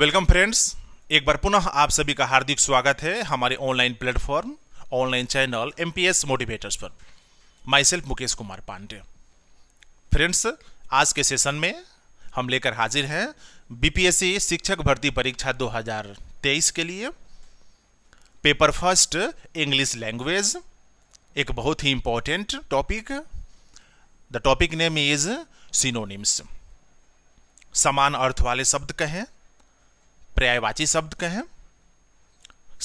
welcome friends एक बार पुनः आप सभी का हार्दिक स्वागत है हमारे online platform online channel M motivators पर myself Mukesh Kumar Pandey friends आज के सेशन में हम लेकर हाजिर हैं बीपीएससी शिक्षक भर्ती परीक्षा 2023 के लिए पेपर फर्स्ट इंग्लिश लैंग्वेज एक बहुत ही important topic the topic name is synonyms समान अर्थ वाले शब्द कहें पर्यायवाची शब्द कहें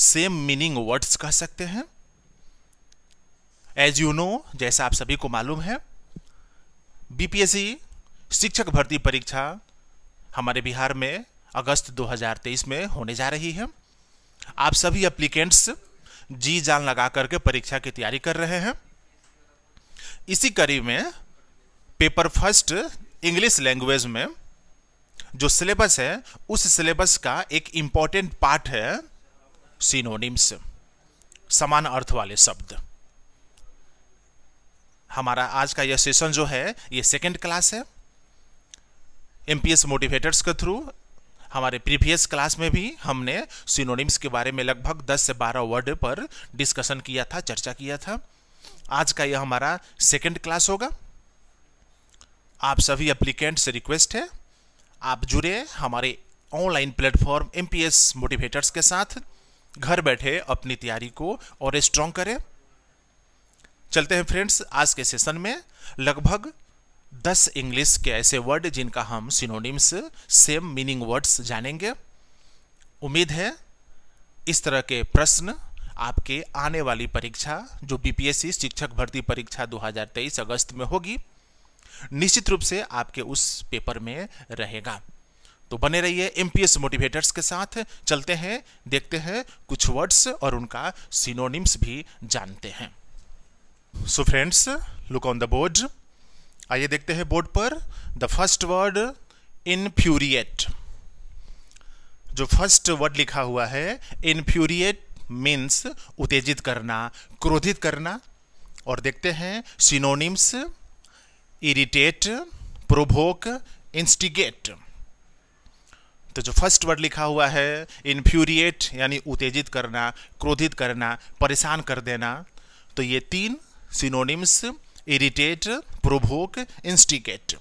सेम मीनिंग वर्ड्स कह सकते हैं एज यू नो जैसा आप सभी को मालूम है बीपीएससी शिक्षक भर्ती परीक्षा हमारे बिहार में अगस्त 2023 में होने जा रही है आप सभी एप्लीकेंट्स जी जान लगा करके परीक्षा की तैयारी कर रहे हैं इसी कड़ी में पेपर फर्स्ट इंग्लिश लैंग्वेज में जो सिलेबस है उस सिलेबस का एक इम्पॉर्टेंट पार्ट है सिनोनिम्स समान अर्थ वाले शब्द हमारा आज का यह सेशन जो है ये सेकेंड क्लास है एम मोटिवेटर्स के थ्रू हमारे प्रीवियस क्लास में भी हमने सिनोनिम्स के बारे में लगभग 10 से 12 वर्ड पर डिस्कशन किया था चर्चा किया था आज का यह हमारा सेकेंड क्लास होगा आप सभी एप्लीकेंट से रिक्वेस्ट है आप जुड़े हमारे ऑनलाइन प्लेटफॉर्म एम मोटिवेटर्स के साथ घर बैठे अपनी तैयारी को और स्ट्रॉन्ग करें चलते हैं फ्रेंड्स आज के सेशन में लगभग दस इंग्लिश के ऐसे वर्ड जिनका हम सिनोनिम्स सेम मीनिंग वर्ड्स जानेंगे उम्मीद है इस तरह के प्रश्न आपके आने वाली परीक्षा जो बीपीएससी शिक्षक भर्ती परीक्षा 2023 अगस्त में होगी निश्चित रूप से आपके उस पेपर में रहेगा तो बने रहिए एमपीएस मोटिवेटर्स के साथ चलते हैं देखते हैं कुछ वर्ड्स और उनका सिनोनिम्स भी जानते हैं so friends look on the board आइए देखते हैं बोर्ड पर द फर्स्ट वर्ड इनफ्यूरिएट जो फर्स्ट वर्ड लिखा हुआ है इनफ्यूरिएट मीन्स उत्तेजित करना क्रोधित करना और देखते हैं सिनोनिम्स इरिटेट प्रोभोक इंस्टिगेट तो जो फर्स्ट वर्ड लिखा हुआ है इन्फ्यूरिएट यानी उत्तेजित करना क्रोधित करना परेशान कर देना तो ये तीन synonyms irritate provoke instigate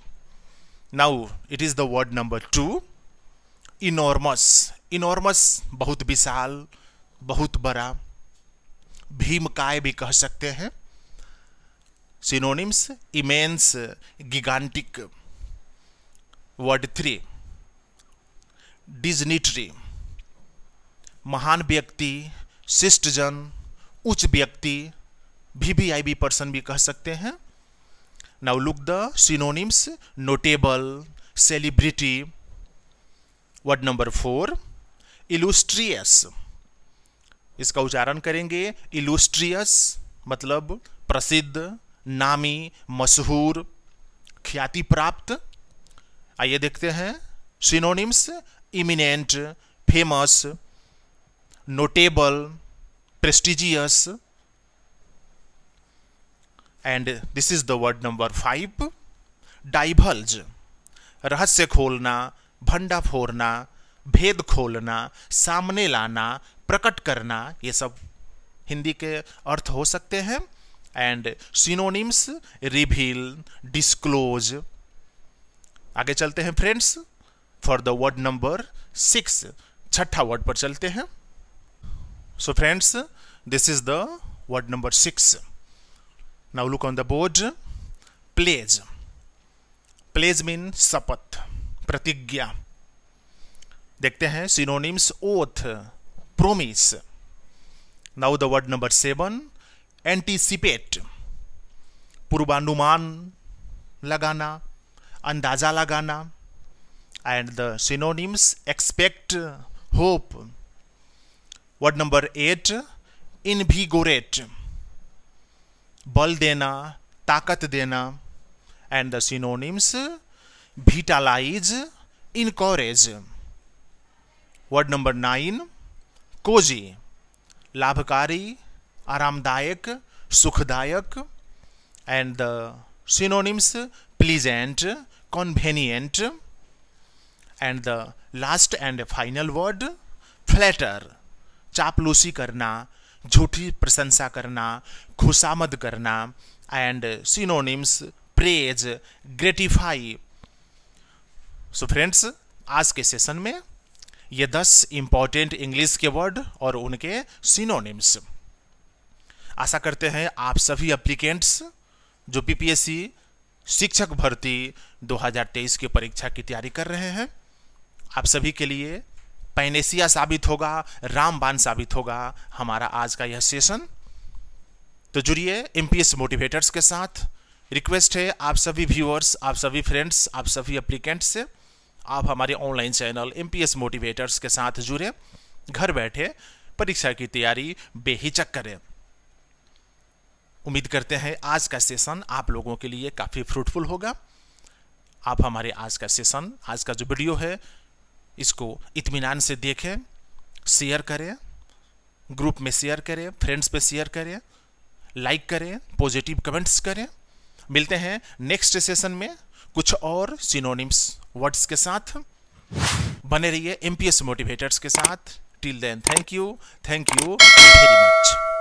now it is the word number two enormous enormous बहुत विशाल बहुत बड़ा भीमकाय भी कह सकते हैं synonyms immense gigantic word 3 डिजनीटरी महान व्यक्ति शिष्टजन उच्च व्यक्ति V V I P person भी कह सकते हैं now look the synonyms notable celebrity word number four illustrious इसका उच्चारण करेंगे इलुस्ट्रियस मतलब प्रसिद्ध नामी मशहूर ख्याति प्राप्त आइए देखते हैं synonyms eminent famous notable prestigious and this is the word number five divulge रहस्य खोलना भंडा फोड़ना भेद खोलना सामने लाना प्रकट करना ये सब हिंदी के अर्थ हो सकते हैं एंड सिनोनिम्स रिवील डिस्क्लोज आगे चलते हैं friends for the word number six छठा वर्ड पर चलते हैं so friends this is the word number six now look on the board pledge pledge mean शपथ प्रतिज्ञा देखते हैं synonyms oath promise now the word number seven anticipate पूर्वानुमान लगाना अंदाजा लगाना and the synonyms expect hope word number eight invigorate बल देना ताकत देना and the synonyms vitalize encourage word number nine Cozi लाभकारी आरामदायक सुखदायक and the synonyms pleasant convenient and the last and final word flatter चापलूसी करना झूठी प्रशंसा करना खुशामद करना and synonyms praise gratify so friends आज के सेशन में ये दस इम्पॉर्टेंट इंग्लिश के वर्ड और उनके सिनोनिम्स आशा करते हैं आप सभी अप्लीकेंट्स जो पीपीएससी शिक्षक भर्ती 2023 की परीक्षा की तैयारी कर रहे हैं आप सभी के लिए पैनेसिया साबित होगा रामबान साबित होगा हमारा आज का यह सेशन तो जुड़िए एमपीएस मोटिवेटर्स के साथ रिक्वेस्ट है आप सभी व्यूअर्स आप सभी फ्रेंड्स आप सभी अप्लीकेंट्स से आप हमारे ऑनलाइन चैनल एम मोटिवेटर्स के साथ जुड़े घर बैठे परीक्षा की तैयारी बेहिचक करें उम्मीद करते हैं आज का सेशन आप लोगों के लिए काफ़ी फ्रूटफुल होगा आप हमारे आज का सेशन आज का जो वीडियो है इसको इतमान से देखें शेयर करें ग्रुप में शेयर करें फ्रेंड्स पे शेयर करें लाइक करें पॉजिटिव कमेंट्स करें मिलते हैं नेक्स्ट सेशन में कुछ और सिनोनिम्स वर्ड्स के साथ बने रहिए एमपीएस मोटिवेटर्स के साथ till then thank you thank you very much